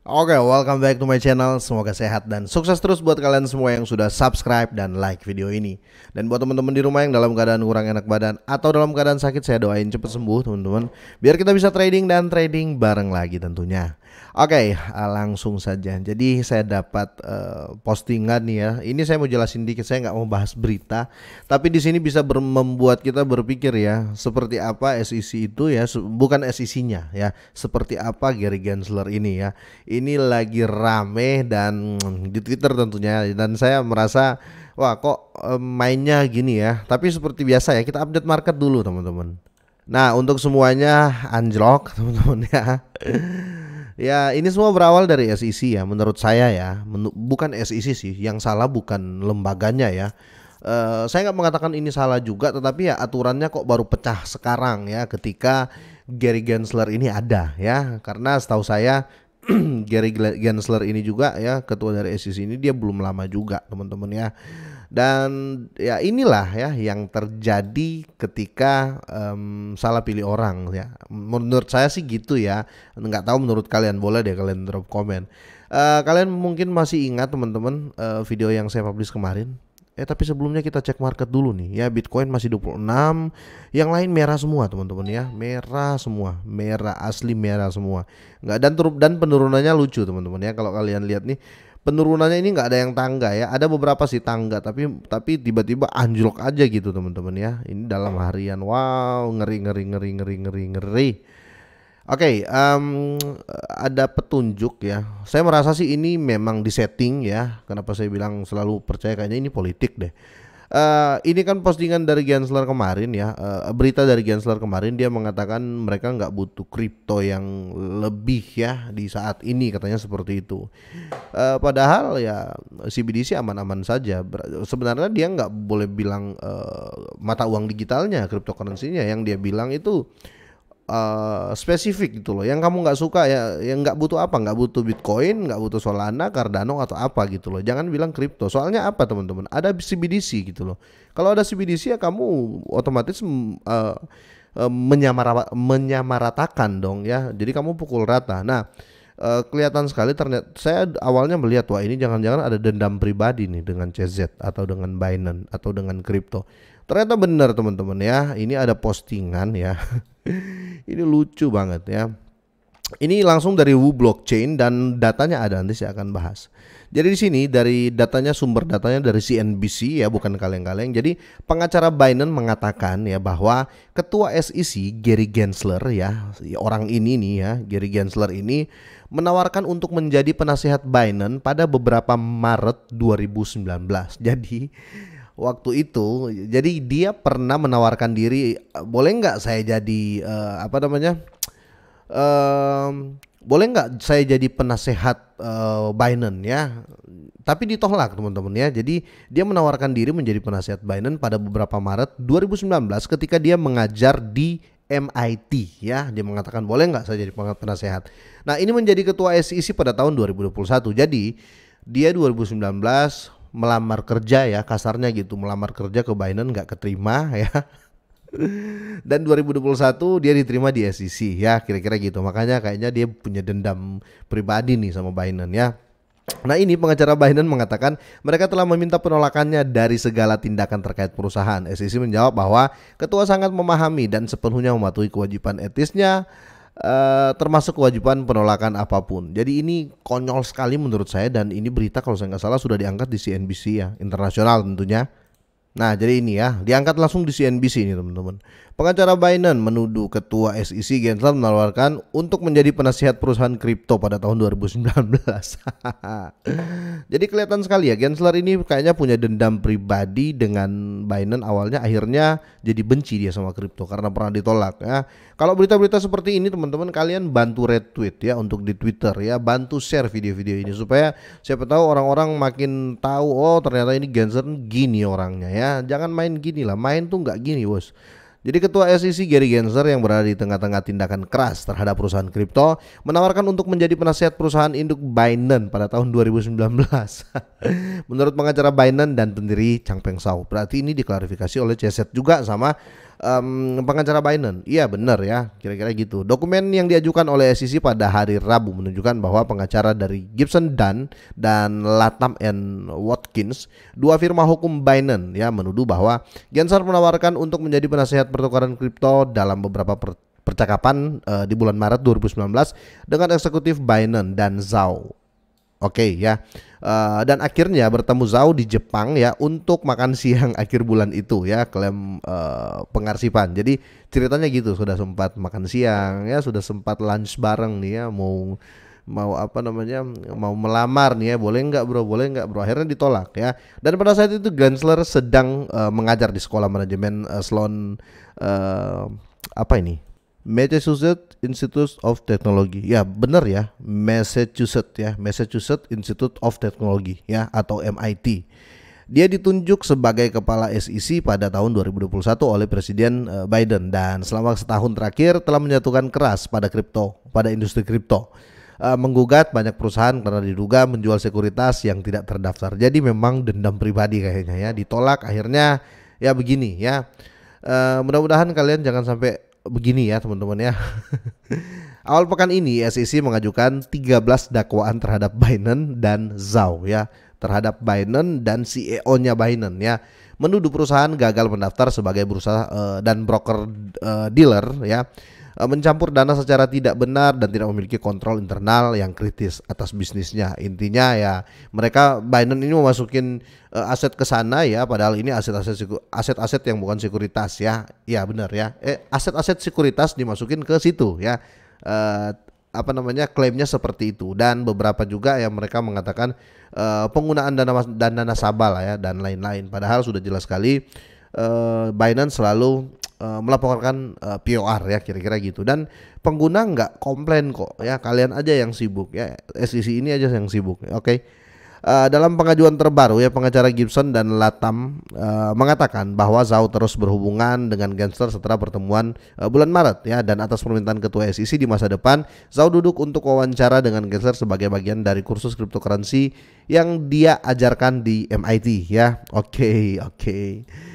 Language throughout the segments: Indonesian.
Oke, okay, welcome back to my channel. Semoga sehat dan sukses terus buat kalian semua yang sudah subscribe dan like video ini. Dan buat teman-teman di rumah yang dalam keadaan kurang enak badan atau dalam keadaan sakit, saya doain cepat sembuh, teman-teman. Biar kita bisa trading dan trading bareng lagi tentunya. Oke, okay, eh, langsung saja. Jadi saya dapat uh, postingan nih ya. Ini saya mau jelasin dikit, saya nggak mau bahas berita, tapi di sini bisa membuat kita berpikir ya, seperti apa SEC itu ya, bukan SEC-nya ya, seperti apa Gary Gensler ini ya ini lagi rame dan di Twitter tentunya dan saya merasa wah kok eh, mainnya gini ya. Tapi seperti biasa ya kita update market dulu teman-teman. Nah untuk semuanya anjlok teman-teman ya. ya ini semua berawal dari SEC ya menurut saya ya. bukan SEC sih yang salah bukan lembaganya ya. Uh, saya nggak mengatakan ini salah juga, tetapi ya aturannya kok baru pecah sekarang ya ketika Gary Gensler ini ada ya, karena setahu saya Gary Gensler ini juga ya ketua dari SEC ini dia belum lama juga teman-teman ya dan ya inilah ya yang terjadi ketika um, salah pilih orang ya menurut saya sih gitu ya nggak tahu menurut kalian boleh deh kalian drop komen uh, kalian mungkin masih ingat teman-teman uh, video yang saya publish kemarin Eh tapi sebelumnya kita cek market dulu nih ya Bitcoin masih 26 Yang lain merah semua teman-teman ya Merah semua Merah asli merah semua nggak Dan dan penurunannya lucu teman-teman ya Kalau kalian lihat nih Penurunannya ini nggak ada yang tangga ya Ada beberapa sih tangga Tapi tapi tiba-tiba anjlok aja gitu teman-teman ya Ini dalam harian Wow ngeri ngeri ngeri ngeri ngeri ngeri Oke, okay, um, ada petunjuk ya. Saya merasa sih ini memang disetting ya. Kenapa saya bilang selalu percaya kayaknya ini politik deh. Uh, ini kan postingan dari Gensler kemarin ya, uh, berita dari Gensler kemarin dia mengatakan mereka nggak butuh kripto yang lebih ya di saat ini katanya seperti itu. Uh, padahal ya CBDC aman-aman saja. Sebenarnya dia nggak boleh bilang uh, mata uang digitalnya, cryptocurrency-nya yang dia bilang itu uh, spesifik gitu loh. Yang kamu nggak suka ya, yang nggak butuh apa? Nggak butuh Bitcoin, nggak butuh Solana, Cardano atau apa gitu loh. Jangan bilang kripto. Soalnya apa teman-teman? Ada CBDC gitu loh. Kalau ada CBDC ya kamu otomatis uh, uh, menyamara menyamaratakan dong ya. Jadi kamu pukul rata. Nah uh, kelihatan sekali ternyata saya awalnya melihat wah ini jangan-jangan ada dendam pribadi nih dengan CZ atau dengan Binance atau dengan kripto. Ternyata benar teman-teman ya, ini ada postingan ya. Ini lucu banget ya. Ini langsung dari Wu Blockchain dan datanya ada nanti saya akan bahas. Jadi di sini dari datanya sumber datanya dari CNBC ya bukan kaleng-kaleng. Jadi pengacara Binance mengatakan ya bahwa ketua SEC Gary Gensler ya orang ini nih ya Gary Gensler ini menawarkan untuk menjadi penasihat Binance pada beberapa Maret 2019. Jadi waktu itu jadi dia pernah menawarkan diri eh, boleh nggak saya jadi uh, apa namanya uh, boleh nggak saya jadi penasehat uh, Binance ya tapi ditolak teman-teman ya jadi dia menawarkan diri menjadi penasehat Binance pada beberapa Maret 2019 ketika dia mengajar di MIT ya dia mengatakan boleh nggak saya jadi penasehat nah ini menjadi ketua SEC pada tahun 2021 jadi dia 2019 melamar kerja ya kasarnya gitu melamar kerja ke Binance nggak keterima ya dan 2021 dia diterima di SEC ya kira-kira gitu makanya kayaknya dia punya dendam pribadi nih sama Binance ya Nah ini pengacara Biden mengatakan mereka telah meminta penolakannya dari segala tindakan terkait perusahaan. SEC menjawab bahwa ketua sangat memahami dan sepenuhnya mematuhi kewajiban etisnya Eh, termasuk kewajiban penolakan apapun. Jadi ini konyol sekali menurut saya dan ini berita kalau saya nggak salah sudah diangkat di CNBC ya internasional tentunya. Nah, jadi ini ya, diangkat langsung di CNBC ini teman-teman. Pengacara Binance menuduh ketua SEC Gensler menawarkan untuk menjadi penasihat perusahaan kripto pada tahun 2019. jadi kelihatan sekali ya, Gensler ini kayaknya punya dendam pribadi dengan Binance awalnya akhirnya jadi benci dia sama kripto karena pernah ditolak ya. Kalau berita-berita seperti ini teman-teman kalian bantu retweet ya untuk di Twitter ya, bantu share video-video ini supaya siapa tahu orang-orang makin tahu oh ternyata ini Gensler gini orangnya ya ya jangan main gini lah main tuh nggak gini bos jadi ketua SEC Gary Gensler yang berada di tengah-tengah tindakan keras terhadap perusahaan kripto menawarkan untuk menjadi penasihat perusahaan induk Binance pada tahun 2019. Menurut pengacara Binance dan pendiri Changpeng Zhao, Berarti ini diklarifikasi oleh CZ juga sama um, pengacara Binance, Iya benar ya, kira-kira gitu. Dokumen yang diajukan oleh SEC pada hari Rabu menunjukkan bahwa pengacara dari Gibson Dunn dan Latam and Watkins, dua firma hukum Binance, ya menuduh bahwa Gensler menawarkan untuk menjadi penasehat pertukaran kripto dalam beberapa per percakapan uh, di bulan Maret 2019 dengan eksekutif Binance dan Zhao. Oke okay, ya. Eh, dan akhirnya bertemu Zhao di Jepang ya untuk makan siang akhir bulan itu ya klaim uh, pengarsipan. Jadi ceritanya gitu sudah sempat makan siang ya sudah sempat lunch bareng nih ya mau mau apa namanya mau melamar nih ya boleh nggak bro boleh nggak bro akhirnya ditolak ya dan pada saat itu Gensler sedang uh, mengajar di sekolah manajemen uh, Sloan uh, apa ini Massachusetts Institute of Technology. Ya, benar ya. Massachusetts ya, Massachusetts Institute of Technology ya atau MIT. Dia ditunjuk sebagai kepala SEC pada tahun 2021 oleh Presiden e, Biden dan selama setahun terakhir telah menyatukan keras pada kripto, pada industri kripto. E, menggugat banyak perusahaan karena diduga menjual sekuritas yang tidak terdaftar. Jadi memang dendam pribadi kayaknya ya, ditolak akhirnya ya begini ya. Uh, mudah-mudahan kalian jangan sampai begini ya teman-teman ya. Awal pekan ini SEC mengajukan 13 dakwaan terhadap Binance dan Zhao ya, terhadap Binance dan CEO-nya Binance ya. Menuduh perusahaan gagal mendaftar sebagai bursa uh, dan broker uh, dealer ya Eh, mencampur dana secara tidak benar dan tidak memiliki kontrol internal yang kritis atas bisnisnya. Intinya ya mereka Binance ini memasukin uh, aset ke sana ya padahal ini aset-aset aset-aset yang bukan sekuritas ya. Ya benar ya. Eh aset-aset sekuritas dimasukin ke situ ya. Uh, apa namanya klaimnya seperti itu dan beberapa juga yang mereka mengatakan uh, penggunaan dana dana nasabah lah ya dan lain-lain padahal sudah jelas sekali uh, Binance selalu Eh, melaporkan uh, eh, POR ya kira-kira gitu dan pengguna nggak komplain kok ya kalian aja yang sibuk ya SEC ini aja yang sibuk oke okay. Uh, eh, dalam pengajuan terbaru ya pengacara Gibson dan Latam uh, mengatakan bahwa Zhao terus berhubungan dengan Gensler setelah pertemuan uh, bulan Maret ya dan atas permintaan ketua SEC di masa depan Zhao duduk untuk wawancara dengan Gensler sebagai bagian dari kursus cryptocurrency yang dia ajarkan di MIT ya. Oke, okay, oke. Okay.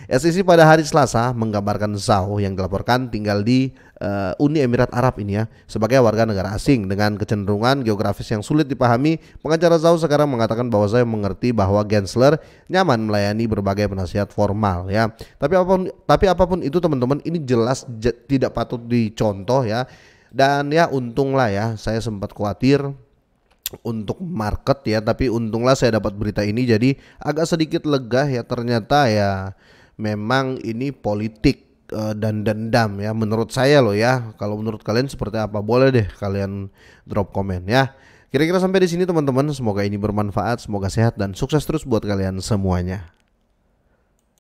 SEC pada hari Selasa menggambarkan Zhao yang dilaporkan tinggal di uh, Uni Emirat Arab ini ya sebagai warga negara asing dengan kecenderungan geografis yang sulit dipahami. Pengacara Zhao sekarang mengatakan bahwa saya mengerti bahwa Gensler nyaman melayani berbagai penasihat formal ya. Tapi apapun tapi apapun itu teman-teman ini jelas tidak patut dicontoh ya. Dan ya untunglah ya saya sempat khawatir untuk market ya tapi untunglah saya dapat berita ini jadi agak sedikit lega ya ternyata ya memang ini politik eh, dan dendam ya menurut saya loh ya. Kalau menurut kalian seperti apa boleh deh kalian drop komen ya. Kira-kira sampai di sini teman-teman, semoga ini bermanfaat, semoga sehat dan sukses terus buat kalian semuanya.